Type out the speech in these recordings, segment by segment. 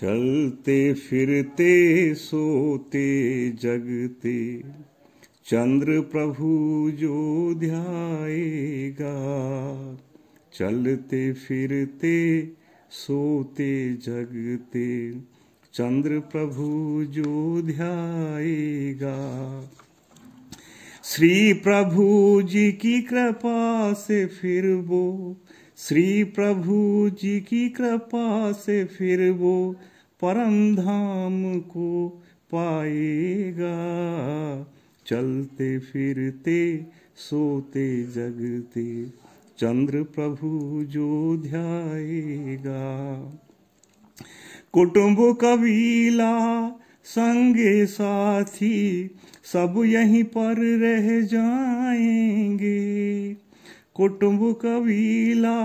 चलते फिरते सोते जगते चंद्र प्रभु जो ध्याएगा चलते फिरते सोते जगते चंद्र प्रभु जो ध्याएगा श्री प्रभु जी की कृपा से फिर वो श्री प्रभु जी की कृपा से फिर वो परम धाम को पाएगा चलते फिरते सोते जगते चंद्र प्रभु जो ध्याएगा कुटुंब कबीला संगे साथी सब यहीं पर रह जाएंगे कुटुंब कबीला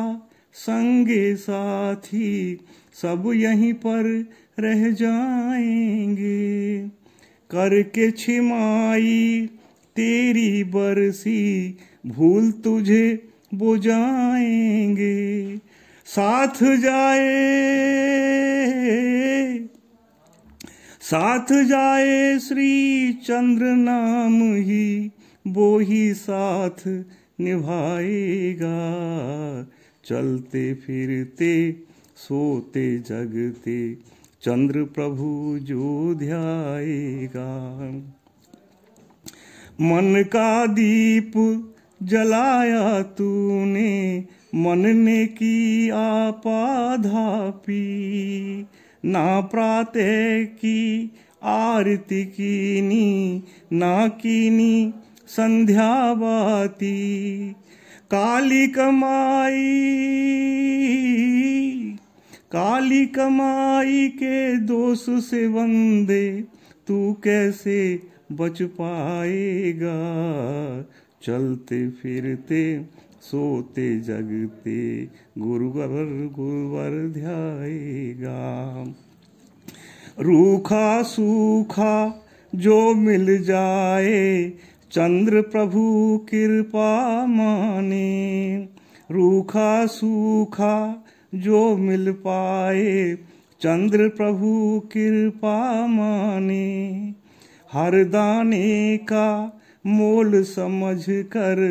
संगे साथी सब यहीं पर रह जाएंगे करके छिमाई तेरी बरसी भूल तुझे बुझाएंगे साथ जाए साथ जाए श्री चंद्र नाम ही वो ही साथ निभाएगा चलते फिरते सोते जगते चंद्र प्रभु जो ध्याएगा मन का दीप जलाया तूने मन ने की आपाधापी ना प्रातः की आरती की नी ना नी संध्यावाती काली कमाई काली कमाई के दोष से वंदे तू कैसे बच पाएगा चलते फिरते सोते जगते गुरुवर गुरुवर ध्याएगा रूखा सूखा जो मिल जाए चंद्र प्रभु कृपा माने रूखा सूखा जो मिल पाए चंद्र प्रभु कृपा माने हर दाने का मोल समझ कर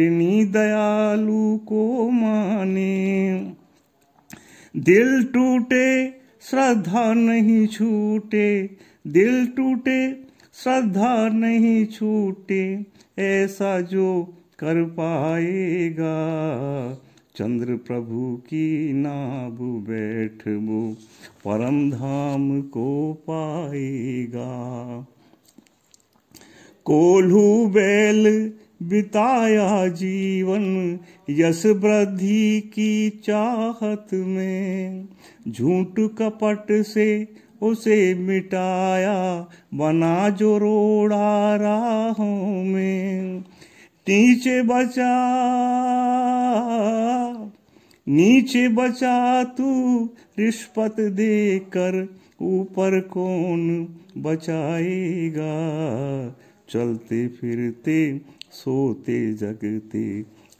ऋणी दयालु को माने दिल टूटे श्रद्धा नहीं छूटे दिल टूटे श्रद्धा नहीं छूटे ऐसा जो कर पाएगा चंद्र प्रभु की नाब बैठ वो परम धाम को पाएगा कोल्हू बैल बिताया जीवन यश वृद्धि की चाहत में झूठ कपट से उसे मिटाया बना जो रोड़ा राहों में नीचे बचा नीचे बचा तू रिश्वत देकर ऊपर कौन बचाएगा चलते फिरते सोते जगते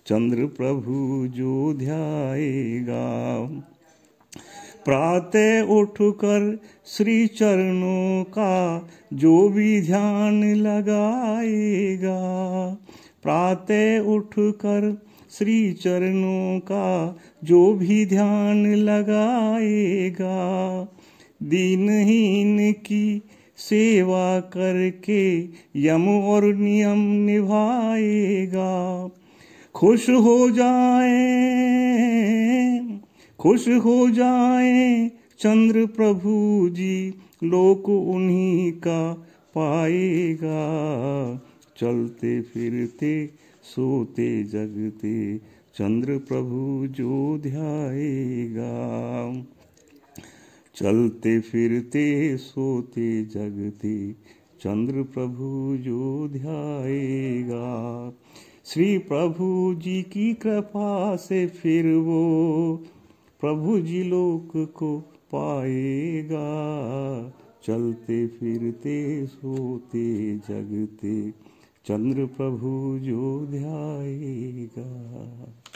चंद्र प्रभु जो ध्याएगा प्रातः उठकर श्री चरणों का जो भी ध्यान लगाएगा प्रातः उठकर श्री चरणों का जो भी ध्यान लगाएगा दीनहीन की सेवा करके यम और नियम निभाएगा खुश हो जाए खुश हो जाए चंद्र प्रभु जी लोक उन्हीं का पाएगा चलते फिरते सोते जगते चंद्र प्रभु जो ध्याएगा चलते फिरते सोते जगते चंद्र प्रभु जो ध्याएगा श्री प्रभु जी की कृपा से फिर वो प्रभु जी लोक को पाएगा चलते फिरते सोते जगते चंद्र प्रभु जो ध्याएगा